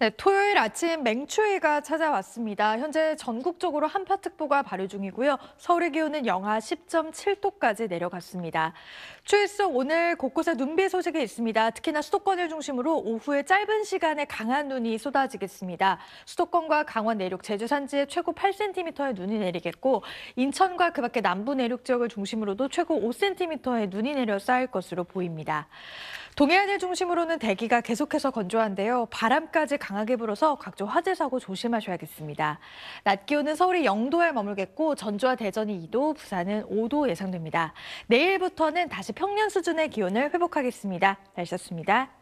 네, 토요일 아침 맹추위가 찾아왔습니다. 현재 전국적으로 한파특보가 발효 중이고요. 서울의 기온은 영하 10.7도까지 내려갔습니다. 추위 속 오늘 곳곳에 눈비 소식이 있습니다. 특히나 수도권을 중심으로 오후에 짧은 시간에 강한 눈이 쏟아지겠습니다. 수도권과 강원 내륙, 제주 산지에 최고 8cm의 눈이 내리겠고 인천과 그 밖에 남부 내륙 지역을 중심으로도 최고 5cm의 눈이 내려 쌓일 것으로 보입니다. 동해안을 중심으로는 대기가 계속해서 건조한데요. 바람까지 강하게 불어서 각종 화재 사고 조심하셔야겠습니다. 낮 기온은 서울이 0도에 머물겠고 전주와 대전이 2도, 부산은 5도 예상됩니다. 내일부터는 다시 평년 수준의 기온을 회복하겠습니다. 날씨였습니다.